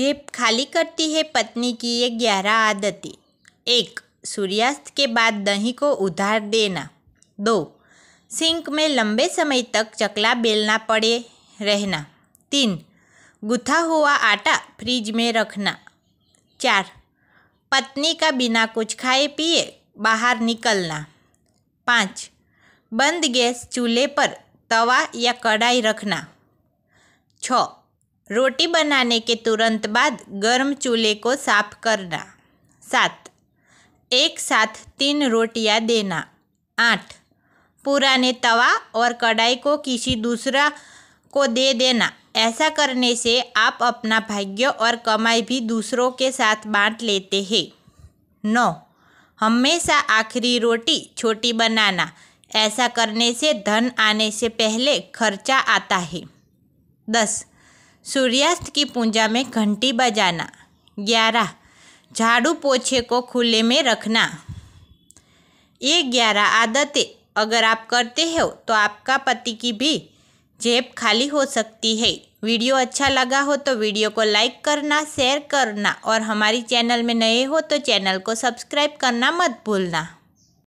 ये खाली करती है पत्नी की ये ग्यारह आदतें एक सूर्यास्त के बाद दही को उधार देना दो सिंक में लंबे समय तक चकला बेलना पड़े रहना तीन गुथा हुआ आटा फ्रिज में रखना चार पत्नी का बिना कुछ खाए पिए बाहर निकलना पाँच बंद गैस चूल्हे पर तवा या कढ़ाई रखना छ रोटी बनाने के तुरंत बाद गर्म चूल्हे को साफ करना सात एक साथ तीन रोटियां देना आठ पुराने तवा और कढ़ाई को किसी दूसरा को दे देना ऐसा करने से आप अपना भाग्य और कमाई भी दूसरों के साथ बांट लेते हैं नौ हमेशा आखिरी रोटी छोटी बनाना ऐसा करने से धन आने से पहले खर्चा आता है दस सूर्यास्त की पूजा में घंटी बजाना ग्यारह झाड़ू पोछे को खुले में रखना ये ग्यारह आदतें अगर आप करते हो तो आपका पति की भी जेब खाली हो सकती है वीडियो अच्छा लगा हो तो वीडियो को लाइक करना शेयर करना और हमारी चैनल में नए हो तो चैनल को सब्सक्राइब करना मत भूलना